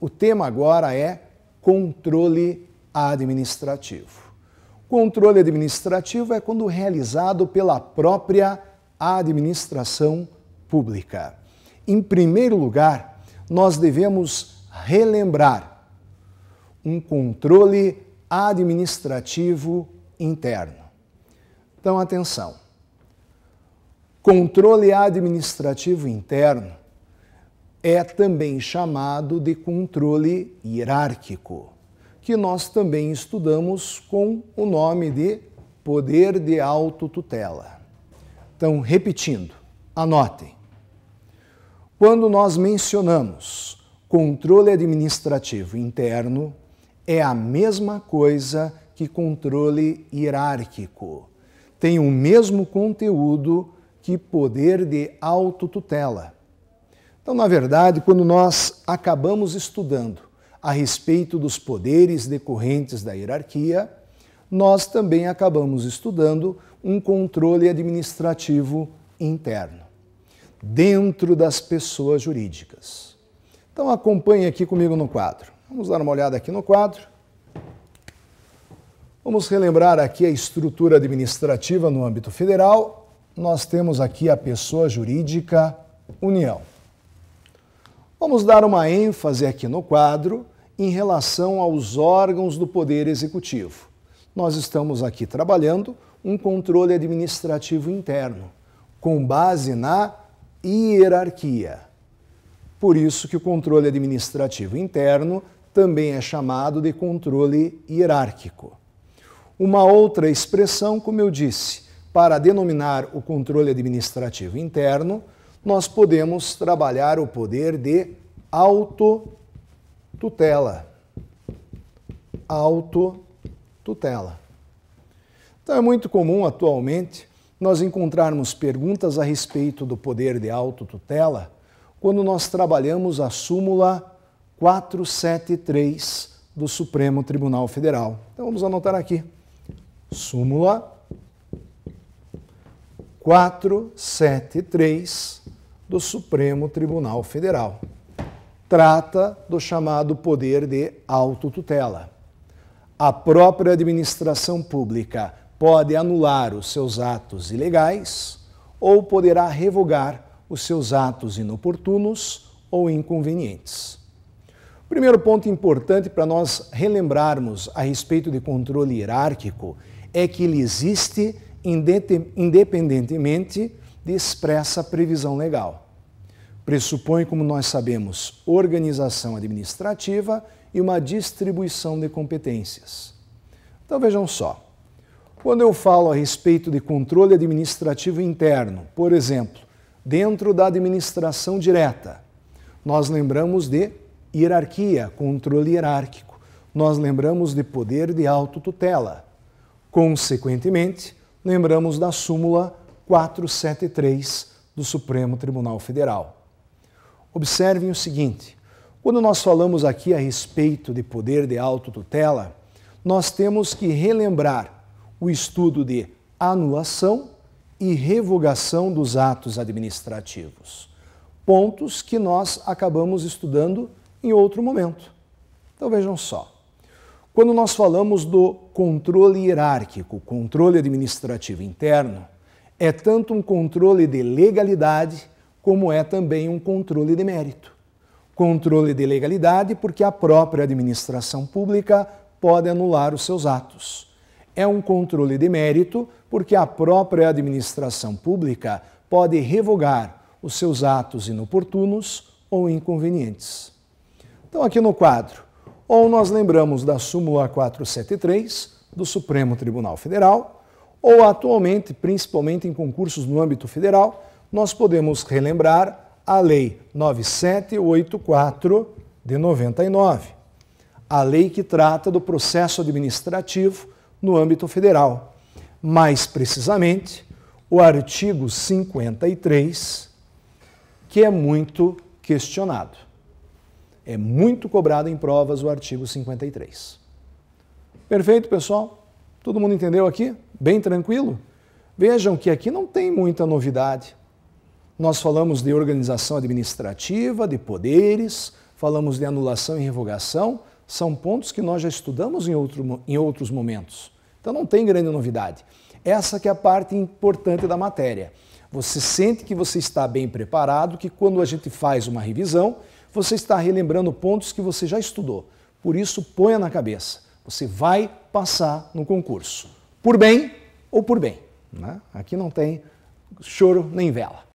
O tema agora é controle administrativo. Controle administrativo é quando realizado pela própria administração pública. Em primeiro lugar, nós devemos relembrar um controle administrativo interno. Então, atenção. Controle administrativo interno é também chamado de controle hierárquico, que nós também estudamos com o nome de poder de autotutela. Então, repetindo, anotem. Quando nós mencionamos controle administrativo interno, é a mesma coisa que controle hierárquico. Tem o mesmo conteúdo que poder de autotutela então, na verdade, quando nós acabamos estudando a respeito dos poderes decorrentes da hierarquia, nós também acabamos estudando um controle administrativo interno, dentro das pessoas jurídicas. Então acompanhe aqui comigo no quadro. Vamos dar uma olhada aqui no quadro. Vamos relembrar aqui a estrutura administrativa no âmbito federal. Nós temos aqui a pessoa jurídica União. Vamos dar uma ênfase aqui no quadro em relação aos órgãos do Poder Executivo. Nós estamos aqui trabalhando um controle administrativo interno, com base na hierarquia. Por isso que o controle administrativo interno também é chamado de controle hierárquico. Uma outra expressão, como eu disse, para denominar o controle administrativo interno nós podemos trabalhar o poder de autotutela. Autotutela. Então é muito comum atualmente nós encontrarmos perguntas a respeito do poder de autotutela quando nós trabalhamos a súmula 473 do Supremo Tribunal Federal. Então vamos anotar aqui. Súmula 473 do Supremo Tribunal Federal. Trata do chamado poder de autotutela. A própria administração pública pode anular os seus atos ilegais ou poderá revogar os seus atos inoportunos ou inconvenientes. Primeiro ponto importante para nós relembrarmos a respeito de controle hierárquico é que ele existe independentemente expressa previsão legal. Pressupõe, como nós sabemos, organização administrativa e uma distribuição de competências. Então vejam só. Quando eu falo a respeito de controle administrativo interno, por exemplo, dentro da administração direta, nós lembramos de hierarquia, controle hierárquico, nós lembramos de poder de autotutela. Consequentemente, lembramos da súmula 473 do Supremo Tribunal Federal. Observem o seguinte: quando nós falamos aqui a respeito de poder de autotutela, nós temos que relembrar o estudo de anulação e revogação dos atos administrativos, pontos que nós acabamos estudando em outro momento. Então vejam só. Quando nós falamos do controle hierárquico, controle administrativo interno, é tanto um controle de legalidade como é também um controle de mérito. Controle de legalidade porque a própria administração pública pode anular os seus atos. É um controle de mérito porque a própria administração pública pode revogar os seus atos inoportunos ou inconvenientes. Então, aqui no quadro, ou nós lembramos da súmula 473 do Supremo Tribunal Federal, ou atualmente, principalmente em concursos no âmbito federal, nós podemos relembrar a Lei 9784 de 99, a lei que trata do processo administrativo no âmbito federal. Mais precisamente, o artigo 53, que é muito questionado. É muito cobrado em provas o artigo 53. Perfeito, pessoal? Todo mundo entendeu aqui? Bem tranquilo? Vejam que aqui não tem muita novidade. Nós falamos de organização administrativa, de poderes, falamos de anulação e revogação, são pontos que nós já estudamos em, outro, em outros momentos. Então não tem grande novidade. Essa que é a parte importante da matéria. Você sente que você está bem preparado, que quando a gente faz uma revisão, você está relembrando pontos que você já estudou. Por isso, ponha na cabeça. Você vai passar no concurso por bem ou por bem. Né? Aqui não tem choro nem vela.